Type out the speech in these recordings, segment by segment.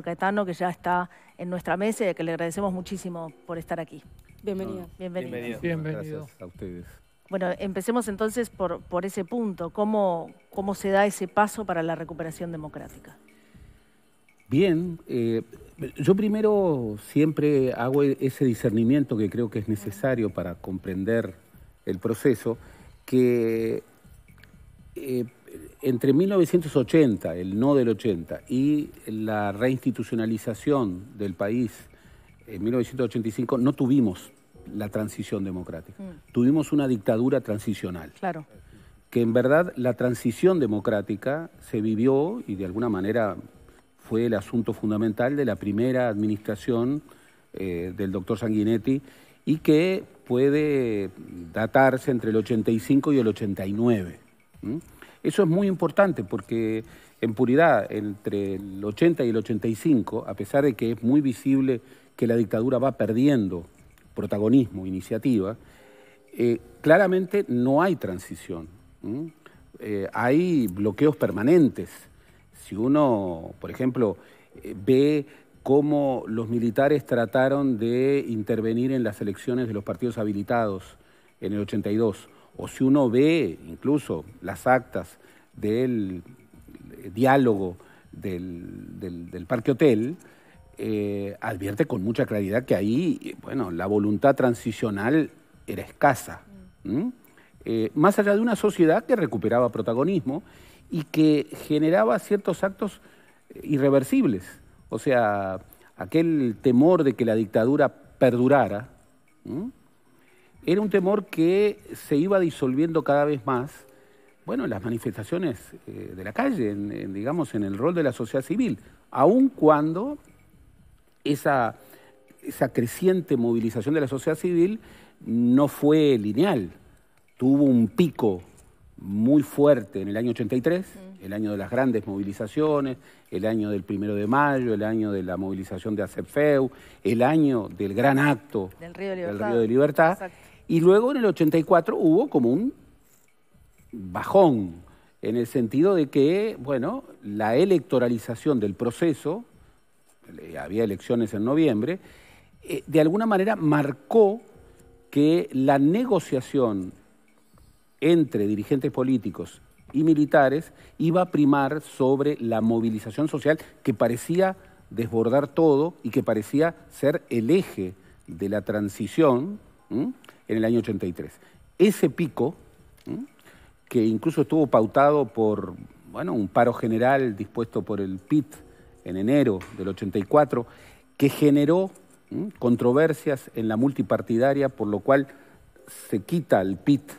Caetano, que ya está en nuestra mesa y que le agradecemos muchísimo por estar aquí. Bienvenido. Ah, bienvenido. Gracias a ustedes. Bueno, empecemos entonces por, ese punto. ¿Cómo, se da ese paso para la recuperación democrática? Bien, eh, yo primero siempre hago e-, ese discernimiento que creo que es necesario para comprender el proceso, que eh, entre 1980, el no del 80, y la reinstitucionalización del país en 1985, no tuvimos la transición democrática. Mm. Tuvimos una dictadura transicional. Claro. Que en verdad la transición democrática se vivió y de alguna manera fue el asunto fundamental de la primera administración eh, del doctor Sanguinetti y que puede datarse entre el 85 y el 89. Eso es muy importante porque en puridad, entre el 80 y el 85, a pesar de que es muy visible que la dictadura va perdiendo protagonismo, iniciativa, eh, claramente no hay transición. Eh, hay bloqueos permanentes. Si uno, por ejemplo, eh, ve cómo los militares trataron de intervenir en las elecciones de los partidos habilitados en el 82 o si uno ve incluso las actas del diálogo del, del, Parque Hotel, eh, advierte con mucha claridad que ahí, bueno, la voluntad transicional era escasa. Eh, más allá de una sociedad que recuperaba protagonismo y que generaba ciertos actos eh, irreversibles. O sea, aquel temor de que la dictadura perdurara, era un temor que se iba disolviendo cada vez más, bueno, las manifestaciones eh, de la calle, digamos, en el rol de la sociedad civil, aun cuando esa, creciente movilización de la sociedad civil no fue lineal, tuvo un pico muy fuerte en el año 83, mm. el año de las grandes movilizaciones, el año del primero de mayo, el año de la movilización de ACEFEU, el año del gran acto del Río de Libertad, Río de Libertad y luego en el 84 hubo como un bajón, en el sentido de que, bueno, la electoralización del proceso, había elecciones en noviembre, eh, de alguna manera marcó que la negociación entre dirigentes políticos y militares iba a primar sobre la movilización social que parecía desbordar todo y que parecía ser el eje de la transición en el año 83. Ese pico, que incluso estuvo pautado por bueno, un paro general dispuesto por el PIT en enero del 84, que generó controversias en la multipartidaria, por lo cual se quita el PIT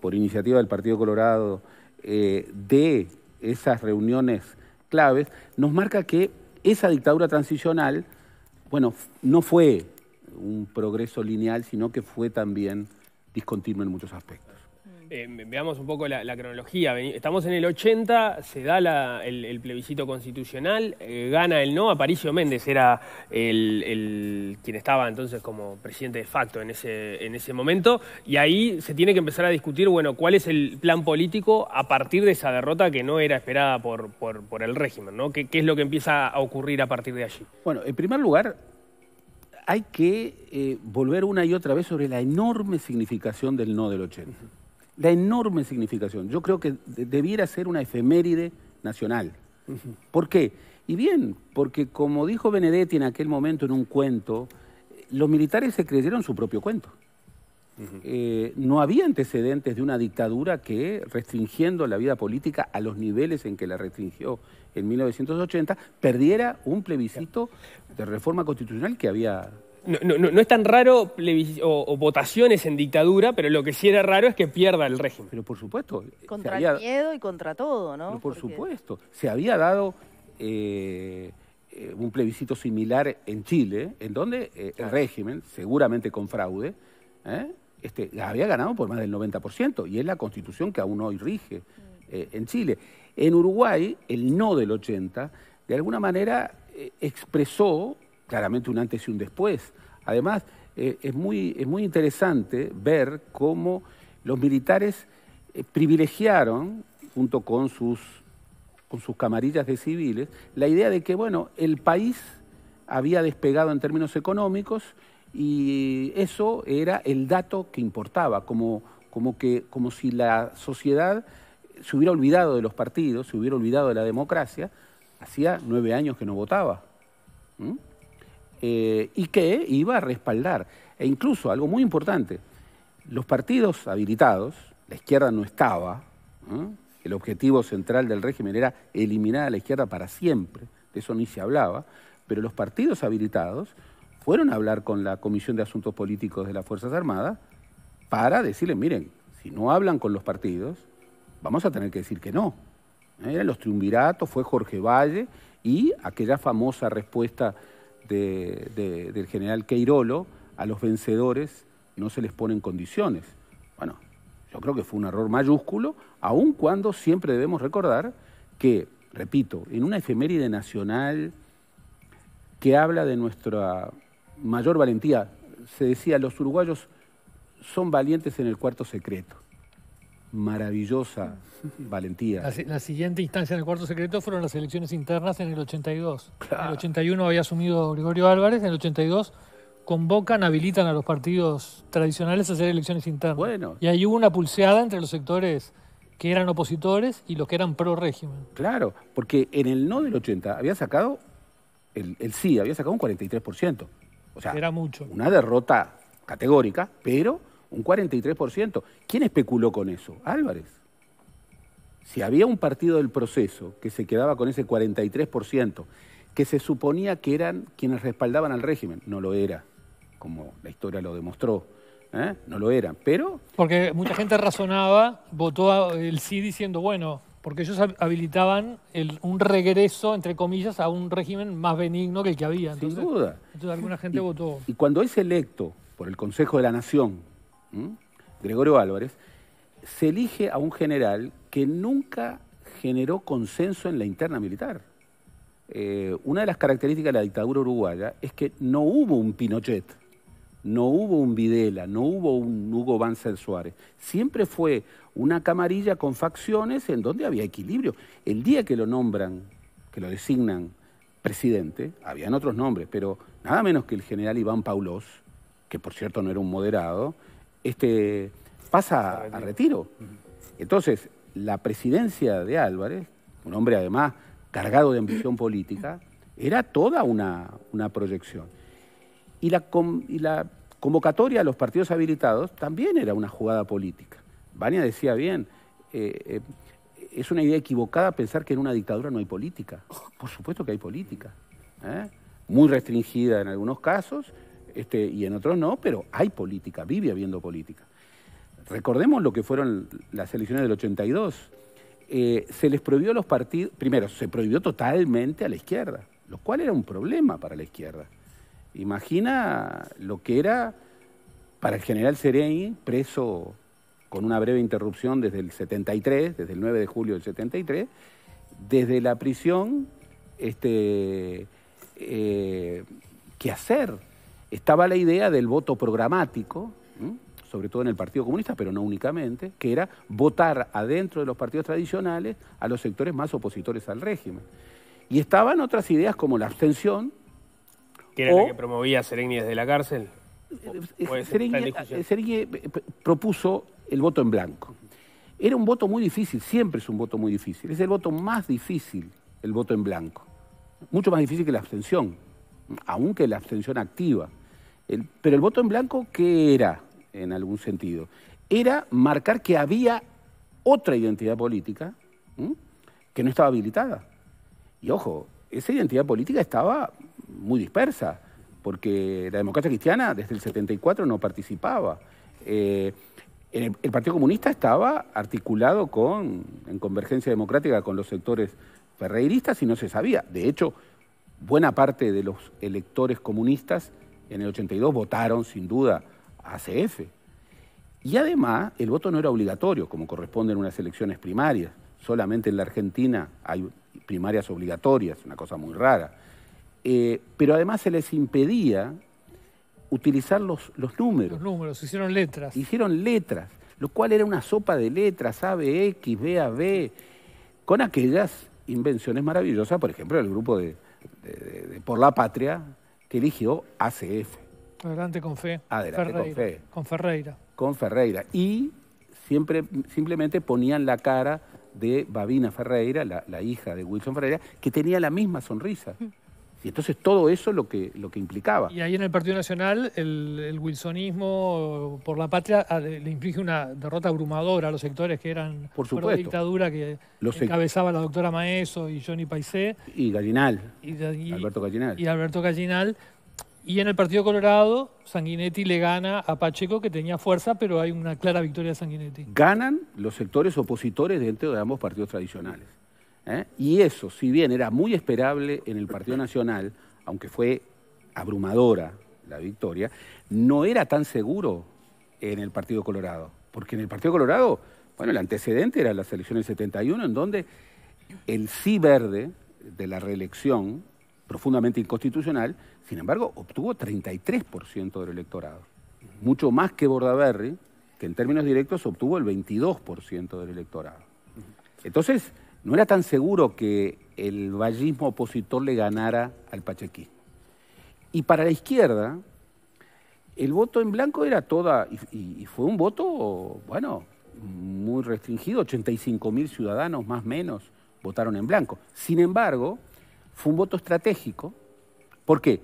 por iniciativa del Partido Colorado eh, de esas reuniones claves, nos marca que esa dictadura transicional, bueno, no fue un progreso lineal, sino que fue también discontinuo en muchos aspectos. Eh, veamos un poco la, cronología. Estamos en el 80, se da el, plebiscito constitucional, eh, gana el no, Aparicio Méndez era el, quien estaba entonces como presidente de facto en ese, momento, y ahí se tiene que empezar a discutir, bueno, cuál es el plan político a partir de esa derrota que no era esperada por, el régimen, ¿no? ¿Qué es lo que empieza a ocurrir a partir de allí? Bueno, en primer lugar, hay que eh, volver una y otra vez sobre la enorme significación del no del 80. La enorme significación. Yo creo que debiera ser una efeméride nacional. ¿Por qué? Y bien, porque como dijo Benedetti en aquel momento en un cuento, eh, los militares se creyeron su propio cuento. Eh, no había antecedentes de una dictadura que, restringiendo la vida política a los niveles en que la restringió en 1980, perdiera un plebiscito de reforma constitucional que había no, es tan raro o, votaciones en dictadura, pero lo que sí era raro es que pierda el régimen. Pero por supuesto. Contra el miedo y contra todo, ¿no? por supuesto. Se había dado eh, eh, un plebiscito similar en Chile, en donde el régimen, seguramente con fraude, este, había ganado por más del 90%, y es la constitución que aún hoy rige eh, en Chile. En Uruguay, el no del 80, de alguna manera eh, expresó claramente un antes y un después. Además, eh, es, muy, es muy interesante ver cómo los militares privilegiaron, junto con sus, con sus camarillas de civiles, la idea de que, bueno, el país había despegado en términos económicos y eso era el dato que importaba, como, que, como si la sociedad se hubiera olvidado de los partidos, se hubiera olvidado de la democracia, hacía nueve años que no votaba. Eh, y que iba a respaldar. E incluso, algo muy importante, los partidos habilitados, la izquierda no estaba, el objetivo central del régimen era eliminar a la izquierda para siempre, de eso ni se hablaba, pero los partidos habilitados fueron a hablar con la Comisión de Asuntos Políticos de las Fuerzas Armadas para decirles, miren, si no hablan con los partidos, vamos a tener que decir que no. Eran eh, los triunviratos, fue Jorge Valle y aquella famosa respuesta del general Queirolo, a los vencedores no se les ponen condiciones. Bueno, yo creo que fue un error mayúsculo, aun cuando siempre debemos recordar que, repito, en una efeméride nacional que habla de nuestra mayor valentía. Se decía, los uruguayos son valientes en el cuarto secreto. Maravillosa valentía. La, siguiente instancia en el cuarto secreto fueron las elecciones internas en el 82. En el 81 había asumido Gregorio Álvarez, en el 82 convocan, habilitan a los partidos tradicionales a hacer elecciones internas. Bueno. Y ahí hubo una pulseada entre los sectores que eran opositores y los que eran pro régimen. Claro, porque en el no del 80 había sacado, el sí, había sacado un 43%. O sea, era mucho. Una derrota categórica, pero un 43%. ¿Quién especuló con eso? Álvarez. Si había un partido del proceso que se quedaba con ese 43%, que se suponía que eran quienes respaldaban al régimen, no lo era, como la historia lo demostró. ¿eh? No lo eran, pero... Porque mucha gente razonaba, votó el sí diciendo, bueno, porque ellos habilitaban un regreso, entre comillas, a un régimen más benigno que el que había. Entonces, Sin duda. Entonces alguna gente votó. Y cuando es electo por el Consejo de la Nación, Gregorio Álvarez, se elige a un general que nunca generó consenso en la interna militar. Eh, una de las características de la dictadura uruguaya es que no hubo un Pinochet no hubo un Videla, no hubo un Hugo Banzer Suárez. Siempre fue una camarilla con facciones en donde había equilibrio. El día que lo nombran, que lo designan presidente, habían otros nombres, pero nada menos que el general Iván Paulós, que por cierto no era un moderado, este, pasa a retiro. Entonces, la presidencia de Álvarez, un hombre además cargado de ambición política, era toda una, una proyección. Y la, convocatoria a los partidos habilitados también era una jugada política. Bania decía bien, eh, eh, es una idea equivocada pensar que en una dictadura no hay política. Por supuesto que hay política, ¿eh? muy restringida en algunos casos este, y en otros no, pero hay política, vive habiendo política. Recordemos lo que fueron las elecciones del 82. se les prohibió a los partidos, primero, se prohibió totalmente a la izquierda, lo cual era un problema para la izquierda. Imagina lo que era para el general Sereni, preso con una breve interrupción desde el 73, desde el 9 de julio del 73, desde la prisión, este, eh, ¿qué hacer? Estaba la idea del voto programático, sobre todo en el Partido Comunista, pero no únicamente, que era votar adentro de los partidos tradicionales a los sectores más opositores al régimen. Y estaban otras ideas como la abstención, ¿Que era que promovía Sereni desde la cárcel? Sereni, eh, eh, propuso el voto en blanco. Era un voto muy difícil, siempre es un voto muy difícil. Es el voto más difícil, el voto en blanco. Mucho más difícil que la abstención, aunque la abstención activa. pero el voto en blanco, ¿qué era en algún sentido? Era marcar que había otra identidad política que no estaba habilitada. Y ojo, esa identidad política estaba muy dispersa, porque la democracia cristiana desde el 74 no participaba. Eh, el, Partido Comunista estaba articulado con, en convergencia democrática con los sectores ferreiristas y no se sabía. De hecho, buena parte de los electores comunistas en el 82 votaron sin duda a ACF. Y además, el voto no era obligatorio, como corresponde en unas elecciones primarias. Solamente en la Argentina hay primarias obligatorias, una cosa muy rara. Eh, pero además se les impedía utilizar los, números. Los números, hicieron letras. Hicieron letras, lo cual era una sopa de letras, A, B, B, X, A, B, con aquellas invenciones maravillosas, por ejemplo, el grupo de, Por la Patria, que eligió ACF. Adelante con fe. Adelante con fe. Con Ferreira. Con Ferreira. Y siempre, simplemente ponían la cara de Babina Ferreira, la, la hija de Wilson Ferreira, que tenía la misma sonrisa. Mm. Y entonces todo eso lo que, lo que implicaba. Y ahí en el Partido Nacional el, wilsonismo por la patria ah, le inflige una derrota abrumadora a los sectores que eran por supuesto. dictadura que los encabezaba la doctora Maeso y Johnny Paisé. Y Gallinal. y, Alberto Gallinal. Y Alberto Gallinal. Y en el Partido Colorado, Sanguinetti le gana a Pacheco, que tenía fuerza, pero hay una clara victoria de Sanguinetti. Ganan los sectores opositores dentro de ambos partidos tradicionales. ¿eh? Y eso, si bien era muy esperable en el Partido Nacional, aunque fue abrumadora la victoria, no era tan seguro en el Partido Colorado. Porque en el Partido Colorado, bueno, el antecedente era las elecciones del 71, en donde el sí verde de la reelección, profundamente inconstitucional, sin embargo, obtuvo 33% del electorado. Mucho más que Bordaberry, que en términos directos obtuvo el 22% del electorado. Entonces, no era tan seguro que el vallismo opositor le ganara al pachequismo. Y para la izquierda, el voto en blanco era toda, y, fue un voto, bueno, muy restringido, 85.000 mil ciudadanos más o menos votaron en blanco. Sin embargo, fue un voto estratégico. ¿Por qué?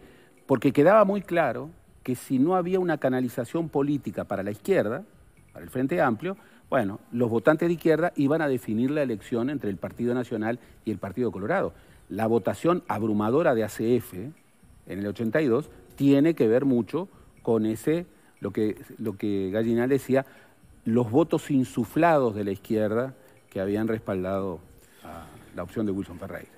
Porque quedaba muy claro que si no había una canalización política para la izquierda, para el Frente Amplio, bueno, los votantes de izquierda iban a definir la elección entre el Partido Nacional y el Partido Colorado. La votación abrumadora de ACF en el 82 tiene que ver mucho con ese, lo que, lo que Gallinal decía, los votos insuflados de la izquierda que habían respaldado la opción de Wilson Ferreira.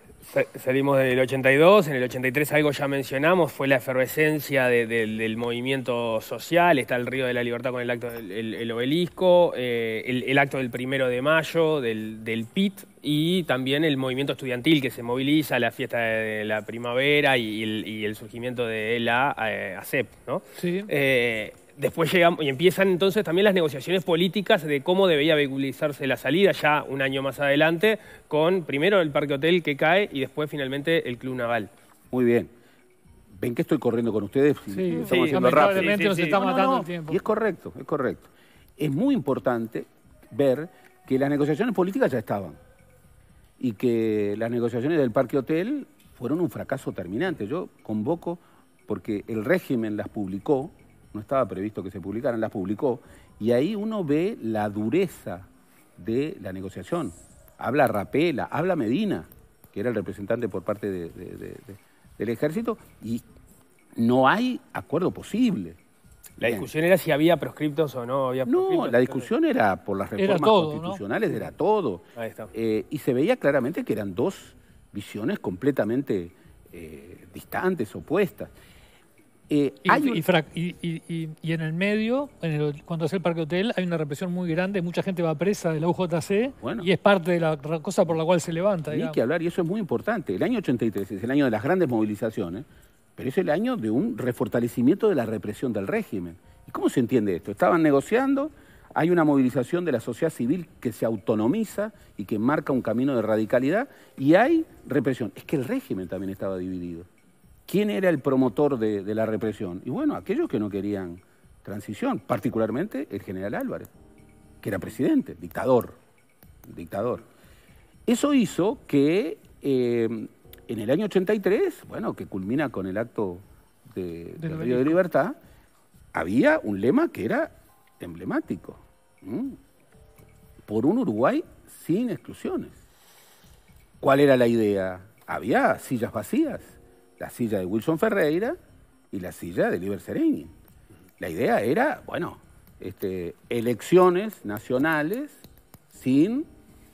Salimos del 82, en el 83 algo ya mencionamos, fue la efervescencia del movimiento social, está el Río de la Libertad con el acto del obelisco, eh, el, acto del primero de mayo, del, PIT, y también el movimiento estudiantil que se moviliza, la fiesta de, la primavera y el, surgimiento de la eh, ASEP, ¿no? Sí. Eh, después llegamos, y empiezan entonces también las negociaciones políticas de cómo debería vehiculizarse la salida ya un año más adelante con primero el parque hotel que cae y después finalmente el club naval. Muy bien. ¿Ven que estoy corriendo con ustedes? estamos nos el tiempo. Y es correcto, es correcto. Es muy importante ver que las negociaciones políticas ya estaban y que las negociaciones del parque hotel fueron un fracaso terminante. Yo convoco porque el régimen las publicó, no estaba previsto que se publicaran, las publicó, y ahí uno ve la dureza de la negociación. Habla Rapela, habla Medina, que era el representante por parte del ejército, y no hay acuerdo posible. La discusión era si había proscriptos o no había No, la discusión era por las reformas constitucionales, era todo. Eh, y se veía claramente que eran dos visiones completamente eh, distantes, opuestas. Eh, y, en el medio, cuando hace el parque hotel, hay una represión muy grande, mucha gente va presa de la UJC y es parte de la cosa por la cual se levanta. Hay que hablar, y eso es muy importante. El año 83 es el año de las grandes movilizaciones, pero es el año de un refortalecimiento de la represión del régimen. ¿Y cómo se entiende esto? Estaban negociando, hay una movilización de la sociedad civil que se autonomiza y que marca un camino de radicalidad, y hay represión. Es que el régimen también estaba dividido. ¿Quién era el promotor de, la represión? Y bueno, aquellos que no querían transición, particularmente el general Álvarez, que era presidente, dictador, dictador. Eso hizo que eh, en el año 83, bueno, que culmina con el acto de, del Río de Libertad, había un lema que era emblemático, por un Uruguay sin exclusiones. ¿Cuál era la idea? Había sillas vacías, la silla de Wilson Ferreira y la silla de Liber Sereini. La idea era, bueno, este, elecciones nacionales sin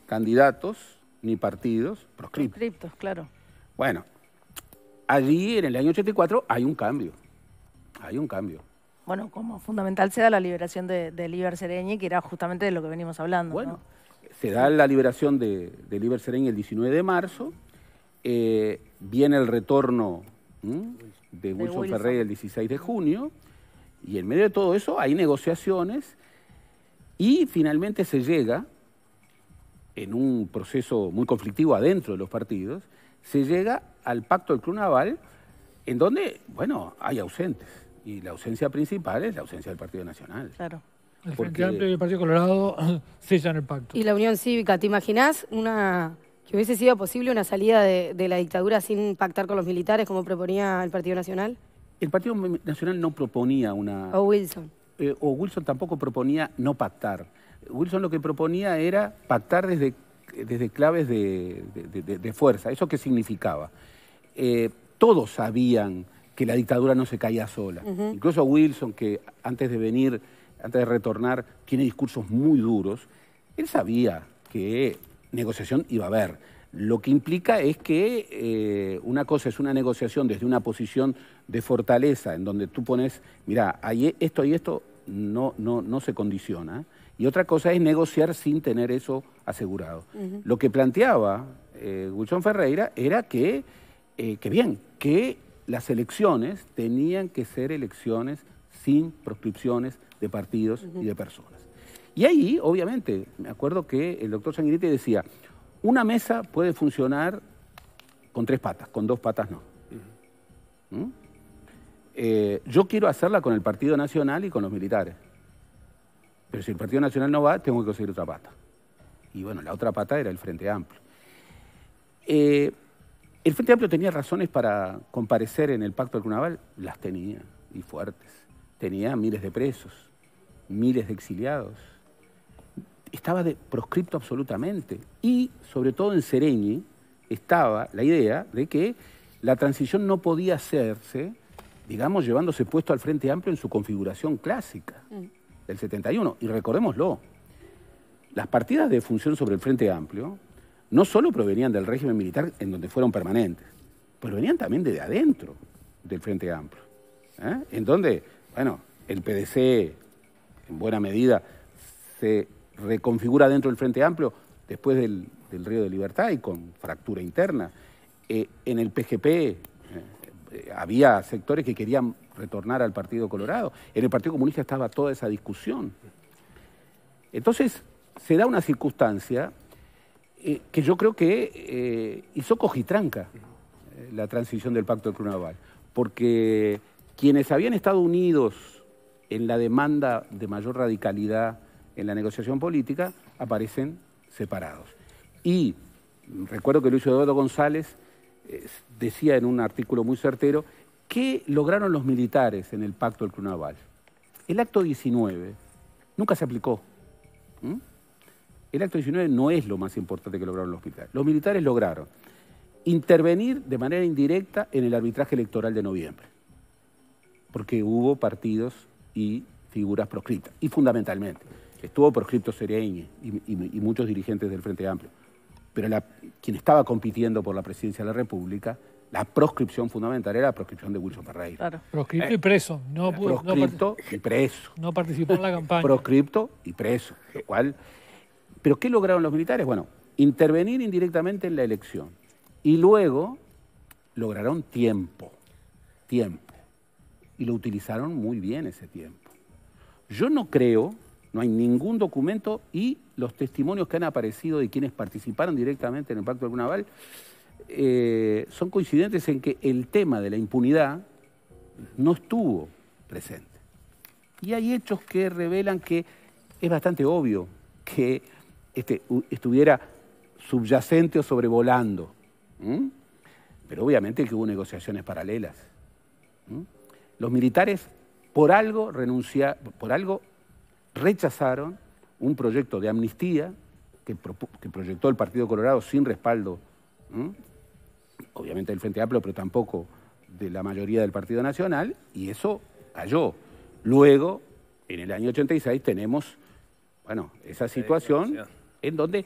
candidatos ni partidos proscriptos. claro. Bueno, allí en el año 84 hay un cambio, hay un cambio. Bueno, como fundamental se da la liberación de, Liber Sereñi, que era justamente de lo que venimos hablando. Bueno, se da la liberación de, de Liber Sereñi el 19 de marzo, eh, viene el retorno de Wilson, Ferreira el 16 de junio, y en medio de todo eso hay negociaciones, y finalmente se llega, en un proceso muy conflictivo adentro de los partidos, se llega al pacto del Club en donde, bueno, hay ausentes. Y la ausencia principal es la ausencia del Partido Nacional. Claro. El y el Partido Colorado sellan el pacto. Y la Unión Cívica, ¿te imaginás una ¿Que hubiese sido posible una salida de, la dictadura sin pactar con los militares como proponía el Partido Nacional? El Partido Nacional no proponía una... O Wilson. Eh, o Wilson tampoco proponía no pactar. Wilson lo que proponía era pactar desde, desde claves de, fuerza. ¿Eso qué significaba? Eh, todos sabían que la dictadura no se caía sola. Incluso Wilson, que antes de venir, antes de retornar, tiene discursos muy duros, él sabía que negociación iba a haber. Lo que implica es que eh, una cosa es una negociación desde una posición de fortaleza, en donde tú pones, mira, e, esto y esto no, no, no se condiciona, y otra cosa es negociar sin tener eso asegurado. Lo que planteaba eh, Ferreira era eh, que, bien, que las elecciones tenían que ser elecciones sin proscripciones de partidos y de personas. Y ahí, obviamente, me acuerdo que el doctor Sanguinetti decía, una mesa puede funcionar con tres patas, con dos patas no. ¿Mm? Eh, yo quiero hacerla con el Partido Nacional y con los militares. Pero si el Partido Nacional no va, tengo que conseguir otra pata. Y bueno, la otra pata era el Frente Amplio. Eh, el Frente Amplio tenía razones para comparecer en el Pacto del Cunaval, las tenía, y fuertes. Tenía miles de presos, miles de exiliados, estaba proscripto absolutamente. Y sobre todo en Sereñi estaba la idea de que la transición no podía hacerse, digamos, llevándose puesto al Frente Amplio en su configuración clásica mm. del 71. Y recordémoslo, las partidas de función sobre el Frente Amplio no solo provenían del régimen militar en donde fueron permanentes, provenían también de adentro del Frente Amplio, ¿eh? en donde, bueno, el PDC en buena medida se reconfigura dentro del Frente Amplio después del, Río de Libertad y con fractura interna. Eh, en el PGP eh, había sectores que querían retornar al Partido Colorado. En el Partido Comunista estaba toda esa discusión. Entonces, se da una circunstancia eh, que yo creo que hizo cogitranca la transición del Pacto de Cronaval. porque quienes habían estado unidos en la demanda de mayor radicalidad, en la negociación política aparecen separados. Y recuerdo que Luis Eduardo González eh, decía en un artículo muy certero, ¿qué lograron los militares en el pacto del cronaval. El acto 19 nunca se aplicó. El acto 19 no es lo más importante que lograron los militares. Los militares lograron intervenir de manera indirecta en el arbitraje electoral de noviembre, porque hubo partidos y figuras proscritas, y fundamentalmente Estuvo proscripto Sereñe y, muchos dirigentes del Frente Amplio. Pero quien estaba compitiendo por la presidencia de la República, la proscripción fundamental era la proscripción de Wilson Ferreira. Claro. Proscripto y eh, preso. No, eh, proscripto y preso. No participó en la campaña. Proscripto y preso. Lo cual. ¿Pero qué lograron los militares? Bueno, intervenir indirectamente en la elección. Y luego lograron tiempo. Tiempo. Y lo utilizaron muy bien ese tiempo. Yo no creo no hay ningún documento y los testimonios que han aparecido de quienes participaron directamente en el Pacto de eh, son coincidentes en que el tema de la impunidad no estuvo presente. Y hay hechos que revelan que es bastante obvio que este, estuviera subyacente o sobrevolando. Pero obviamente que hubo negociaciones paralelas. Los militares por algo renunciaron, por algo rechazaron un proyecto de amnistía que, proyectó el Partido Colorado sin respaldo, obviamente del Frente Amplio, pero tampoco de la mayoría del Partido Nacional, y eso cayó. Luego, en el año 86, tenemos bueno, esa situación en donde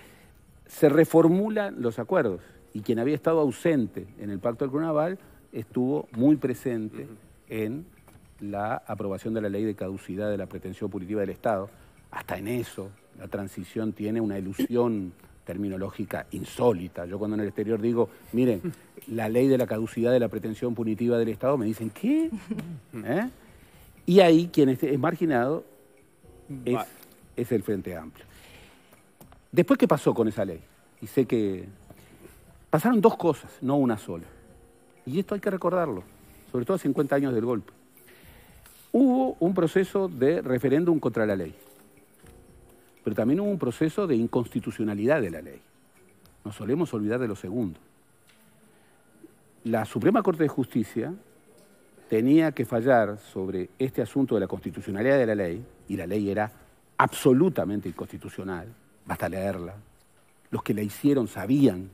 se reformulan los acuerdos y quien había estado ausente en el Pacto del Coronaval estuvo muy presente en la aprobación de la ley de caducidad de la pretensión punitiva del Estado. Hasta en eso, la transición tiene una ilusión terminológica insólita. Yo cuando en el exterior digo, miren, la ley de la caducidad de la pretensión punitiva del Estado, me dicen, ¿qué? ¿Eh? Y ahí quien es marginado es, es el Frente Amplio. Después, ¿qué pasó con esa ley? Y sé que pasaron dos cosas, no una sola. Y esto hay que recordarlo, sobre todo a 50 años del golpe. Hubo un proceso de referéndum contra la ley, pero también hubo un proceso de inconstitucionalidad de la ley. Nos solemos olvidar de lo segundo. La Suprema Corte de Justicia tenía que fallar sobre este asunto de la constitucionalidad de la ley, y la ley era absolutamente inconstitucional, basta leerla. Los que la hicieron sabían,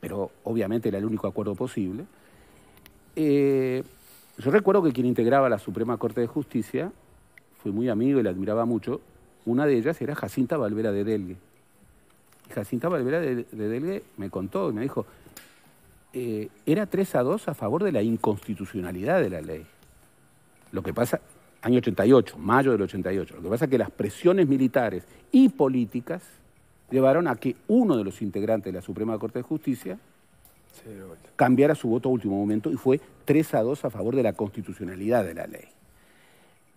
pero obviamente era el único acuerdo posible. Eh, yo recuerdo que quien integraba la Suprema Corte de Justicia, fui muy amigo y la admiraba mucho, una de ellas era Jacinta Valvera de Delgue. Jacinta Valvera de, Delgue me contó y me dijo, eh, era 3 a 2 a favor de la inconstitucionalidad de la ley. Lo que pasa, año 88, mayo del 88, lo que pasa es que las presiones militares y políticas llevaron a que uno de los integrantes de la Suprema Corte de Justicia cambiara su voto a último momento y fue 3 a 2 a favor de la constitucionalidad de la ley.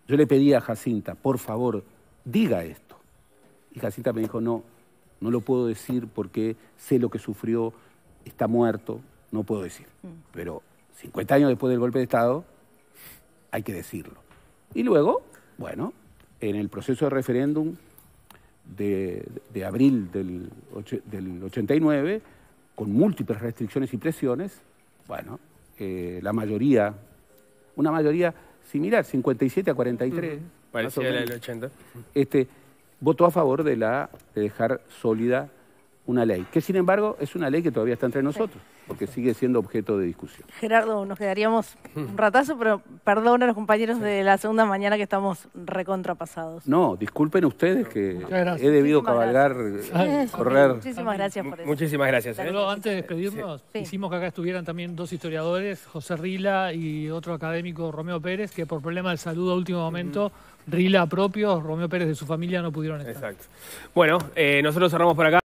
Yo le pedí a Jacinta, por favor, diga esto. Y Jacinta me dijo, no, no lo puedo decir porque sé lo que sufrió, está muerto, no puedo decir. Mm. Pero 50 años después del golpe de Estado, hay que decirlo. Y luego, bueno, en el proceso de referéndum de, abril del, del 89, con múltiples restricciones y presiones, bueno, eh, la mayoría, una mayoría similar, 57 a 43. 80. Este, votó a favor de, la, de dejar sólida una ley, que sin embargo es una ley que todavía está entre nosotros porque sigue siendo objeto de discusión. Gerardo, nos quedaríamos un ratazo, pero perdón a los compañeros de la segunda mañana que estamos recontrapasados. No, disculpen ustedes que he debido cabalgar, correr. Muchísimas gracias por eso. Muchísimas gracias. ¿eh? antes de despedirnos, hicimos que acá estuvieran también dos historiadores, José Rila y otro académico, Romeo Pérez, que por problema de saludo a último momento... Rila propio, Romeo Pérez de su familia no pudieron estar. Exacto. Bueno, eh, nosotros cerramos por acá.